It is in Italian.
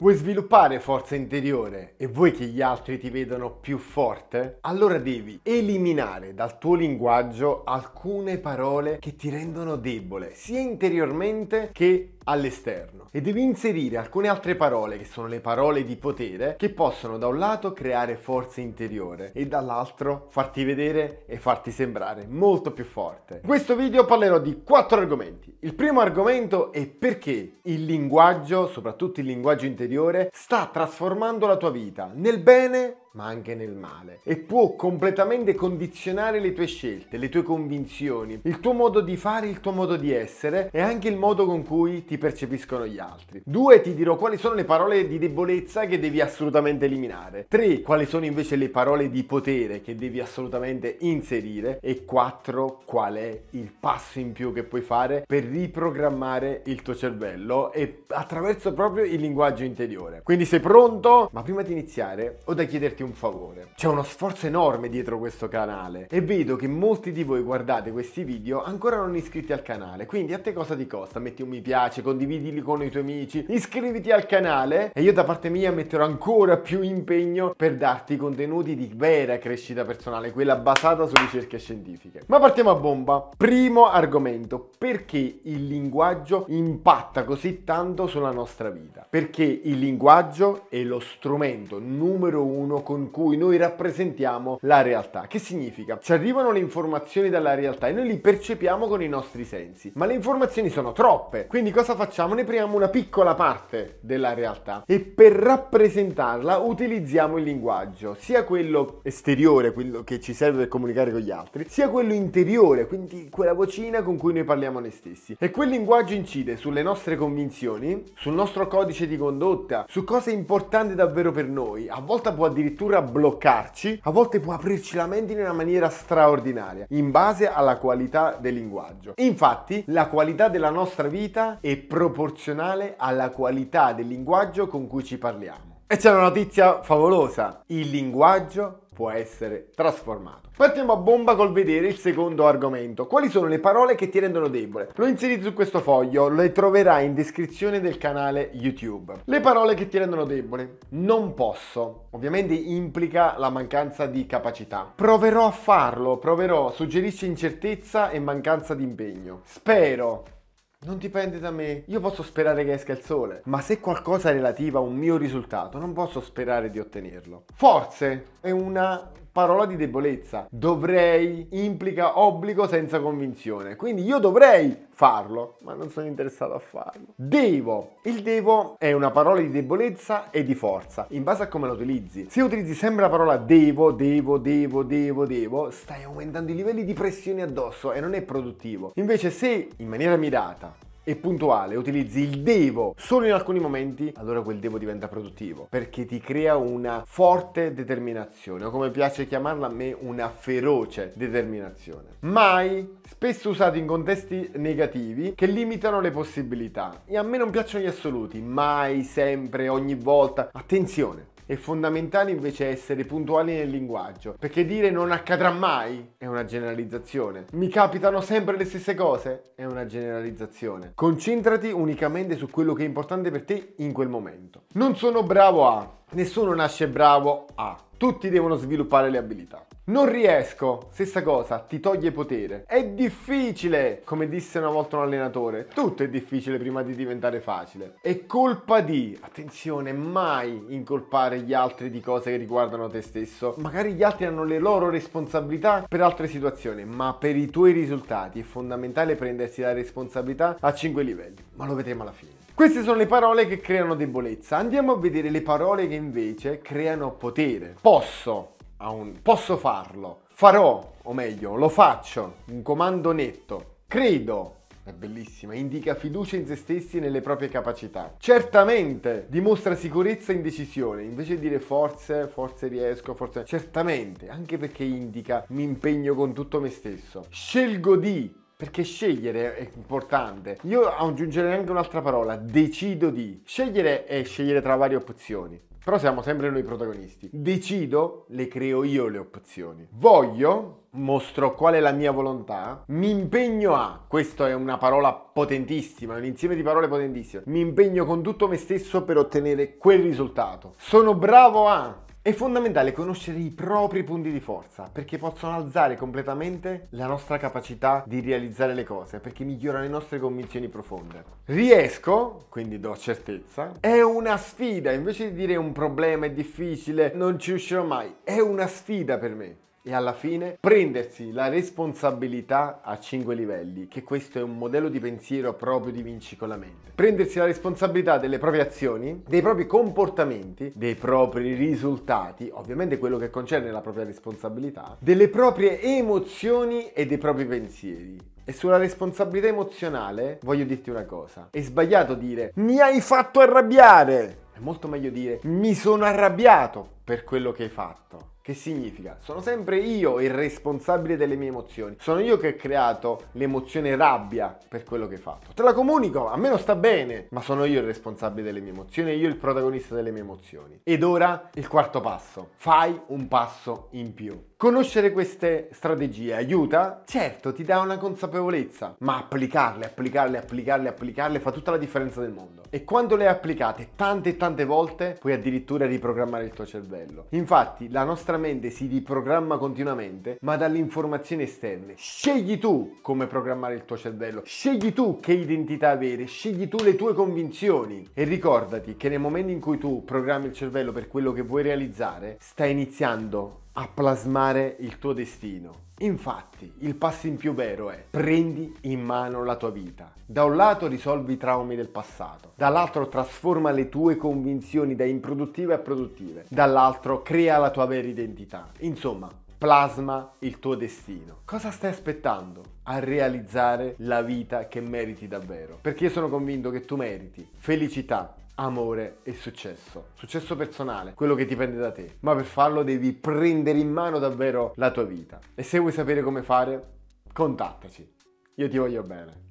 Vuoi sviluppare forza interiore e vuoi che gli altri ti vedano più forte? Allora devi eliminare dal tuo linguaggio alcune parole che ti rendono debole, sia interiormente che all'esterno e devi inserire alcune altre parole che sono le parole di potere che possono da un lato creare forza interiore e dall'altro farti vedere e farti sembrare molto più forte. In questo video parlerò di quattro argomenti. Il primo argomento è perché il linguaggio, soprattutto il linguaggio interiore, superiore sta trasformando la tua vita nel bene ma anche nel male e può completamente condizionare le tue scelte, le tue convinzioni, il tuo modo di fare, il tuo modo di essere e anche il modo con cui ti percepiscono gli altri. Due, Ti dirò quali sono le parole di debolezza che devi assolutamente eliminare. Tre, Quali sono invece le parole di potere che devi assolutamente inserire. E quattro, Qual è il passo in più che puoi fare per riprogrammare il tuo cervello e attraverso proprio il linguaggio interiore. Quindi sei pronto? Ma prima di iniziare ho da chiederti un favore. C'è uno sforzo enorme dietro questo canale e vedo che molti di voi guardate questi video ancora non iscritti al canale, quindi a te cosa ti costa? Metti un mi piace, condividili con i tuoi amici, iscriviti al canale e io da parte mia metterò ancora più impegno per darti contenuti di vera crescita personale, quella basata su ricerche scientifiche. Ma partiamo a bomba. Primo argomento, perché il linguaggio impatta così tanto sulla nostra vita? Perché il linguaggio è lo strumento numero uno con cui noi rappresentiamo la realtà. Che significa? Ci arrivano le informazioni dalla realtà e noi li percepiamo con i nostri sensi, ma le informazioni sono troppe, quindi cosa facciamo? Ne prendiamo una piccola parte della realtà e per rappresentarla utilizziamo il linguaggio, sia quello esteriore, quello che ci serve per comunicare con gli altri, sia quello interiore, quindi quella vocina con cui noi parliamo noi stessi. E quel linguaggio incide sulle nostre convinzioni, sul nostro codice di condotta, su cose importanti davvero per noi, a volte può addirittura addirittura bloccarci, a volte può aprirci la mente in una maniera straordinaria, in base alla qualità del linguaggio. Infatti, la qualità della nostra vita è proporzionale alla qualità del linguaggio con cui ci parliamo. E c'è una notizia favolosa, il linguaggio può essere trasformato. Partiamo a bomba col vedere il secondo argomento. Quali sono le parole che ti rendono debole? Lo inserito su questo foglio, lo troverai in descrizione del canale YouTube. Le parole che ti rendono debole. Non posso. Ovviamente implica la mancanza di capacità. Proverò a farlo, proverò, suggerisce incertezza e mancanza di impegno. Spero non dipende da me. Io posso sperare che esca il sole, ma se qualcosa è relativa a un mio risultato, non posso sperare di ottenerlo. Forse è una parola di debolezza. Dovrei implica obbligo senza convinzione. Quindi io dovrei farlo, ma non sono interessato a farlo. Devo. Il devo è una parola di debolezza e di forza, in base a come la utilizzi. Se utilizzi sempre la parola devo, devo, devo, devo, devo, stai aumentando i livelli di pressione addosso e non è produttivo. Invece se in maniera mirata e puntuale, utilizzi il devo solo in alcuni momenti, allora quel devo diventa produttivo perché ti crea una forte determinazione o come piace chiamarla a me una feroce determinazione. Mai, spesso usato in contesti negativi che limitano le possibilità e a me non piacciono gli assoluti, mai, sempre, ogni volta. Attenzione! È fondamentale invece essere puntuali nel linguaggio, perché dire non accadrà mai è una generalizzazione. Mi capitano sempre le stesse cose è una generalizzazione. Concentrati unicamente su quello che è importante per te in quel momento. Non sono bravo a, nessuno nasce bravo a, tutti devono sviluppare le abilità. Non riesco, stessa cosa, ti toglie potere. È difficile, come disse una volta un allenatore, tutto è difficile prima di diventare facile. È colpa di, attenzione, mai incolpare gli altri di cose che riguardano te stesso. Magari gli altri hanno le loro responsabilità per altre situazioni, ma per i tuoi risultati è fondamentale prendersi la responsabilità a 5 livelli, ma lo vedremo alla fine. Queste sono le parole che creano debolezza. Andiamo a vedere le parole che invece creano potere. Posso, a un posso farlo, farò, o meglio, lo faccio, un comando netto, credo, è bellissima, indica fiducia in se stessi e nelle proprie capacità. Certamente dimostra sicurezza in decisione, invece di dire forse, forse riesco, forse... Certamente, anche perché indica mi impegno con tutto me stesso. Scelgo di, perché scegliere è importante. Io aggiungerei anche un'altra parola, decido di. Scegliere è scegliere tra varie opzioni però siamo sempre noi protagonisti. Decido, le creo io le opzioni. Voglio, mostro qual è la mia volontà, mi impegno a, questa è una parola potentissima, un insieme di parole potentissime, mi impegno con tutto me stesso per ottenere quel risultato. Sono bravo a, è fondamentale conoscere i propri punti di forza perché possono alzare completamente la nostra capacità di realizzare le cose, perché migliorano le nostre convinzioni profonde. Riesco, quindi do certezza, è una sfida, invece di dire un problema è difficile, non ci riuscirò mai, è una sfida per me e alla fine prendersi la responsabilità a 5 livelli, che questo è un modello di pensiero proprio di Vinci con la mente. Prendersi la responsabilità delle proprie azioni, dei propri comportamenti, dei propri risultati, ovviamente quello che concerne la propria responsabilità, delle proprie emozioni e dei propri pensieri. E sulla responsabilità emozionale voglio dirti una cosa. È sbagliato dire mi hai fatto arrabbiare. È molto meglio dire mi sono arrabbiato per quello che hai fatto. Che significa? Sono sempre io il responsabile delle mie emozioni. Sono io che ho creato l'emozione rabbia per quello che ho fatto. Te la comunico, a me non sta bene, ma sono io il responsabile delle mie emozioni io il protagonista delle mie emozioni. Ed ora il quarto passo. Fai un passo in più. Conoscere queste strategie aiuta? Certo, ti dà una consapevolezza, ma applicarle, applicarle, applicarle, applicarle fa tutta la differenza del mondo. E quando le applicate tante e tante volte, puoi addirittura riprogrammare il tuo cervello. Infatti, la nostra internamente si riprogramma continuamente, ma dalle informazioni esterne. Scegli tu come programmare il tuo cervello, scegli tu che identità avere, scegli tu le tue convinzioni e ricordati che nel momento in cui tu programmi il cervello per quello che vuoi realizzare, stai iniziando a plasmare il tuo destino. Infatti, il passo in più vero è prendi in mano la tua vita. Da un lato risolvi i traumi del passato, dall'altro trasforma le tue convinzioni da improduttive a produttive, dall'altro crea la tua vera identità. Insomma, plasma il tuo destino. Cosa stai aspettando? a realizzare la vita che meriti davvero. Perché io sono convinto che tu meriti felicità, amore e successo. Successo personale, quello che dipende da te. Ma per farlo devi prendere in mano davvero la tua vita. E se vuoi sapere come fare, contattaci. Io ti voglio bene.